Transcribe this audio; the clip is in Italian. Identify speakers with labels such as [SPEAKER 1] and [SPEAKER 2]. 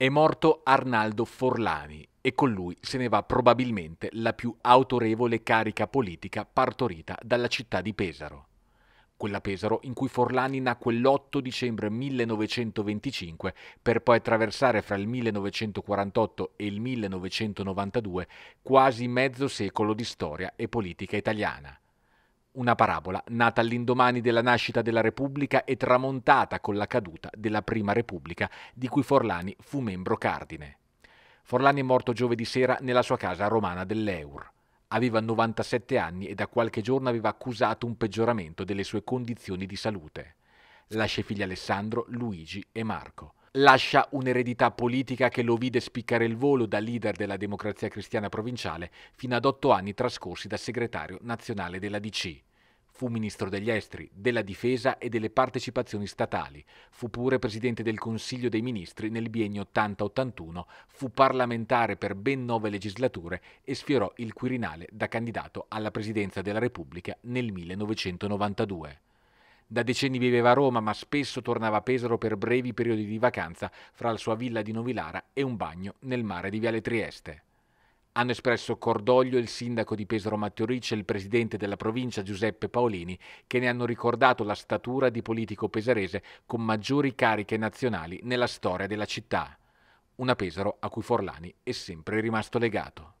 [SPEAKER 1] È morto Arnaldo Forlani e con lui se ne va probabilmente la più autorevole carica politica partorita dalla città di Pesaro. Quella Pesaro in cui Forlani nacque l'8 dicembre 1925 per poi attraversare fra il 1948 e il 1992 quasi mezzo secolo di storia e politica italiana una parabola nata all'indomani della nascita della Repubblica e tramontata con la caduta della Prima Repubblica, di cui Forlani fu membro cardine. Forlani è morto giovedì sera nella sua casa romana dell'Eur. Aveva 97 anni e da qualche giorno aveva accusato un peggioramento delle sue condizioni di salute. Lascia i figli Alessandro, Luigi e Marco. Lascia un'eredità politica che lo vide spiccare il volo da leader della democrazia cristiana provinciale fino ad otto anni trascorsi da segretario nazionale della DC. Fu ministro degli esteri, della difesa e delle partecipazioni statali. Fu pure presidente del Consiglio dei Ministri nel biennio 80-81. Fu parlamentare per ben nove legislature e sfiorò il Quirinale da candidato alla presidenza della Repubblica nel 1992. Da decenni viveva a Roma, ma spesso tornava a Pesaro per brevi periodi di vacanza fra la sua villa di Novilara e un bagno nel mare di Viale Trieste. Hanno espresso cordoglio il sindaco di Pesaro Matteo Ricci e il presidente della provincia Giuseppe Paolini, che ne hanno ricordato la statura di politico pesarese con maggiori cariche nazionali nella storia della città. Una Pesaro a cui Forlani è sempre rimasto legato.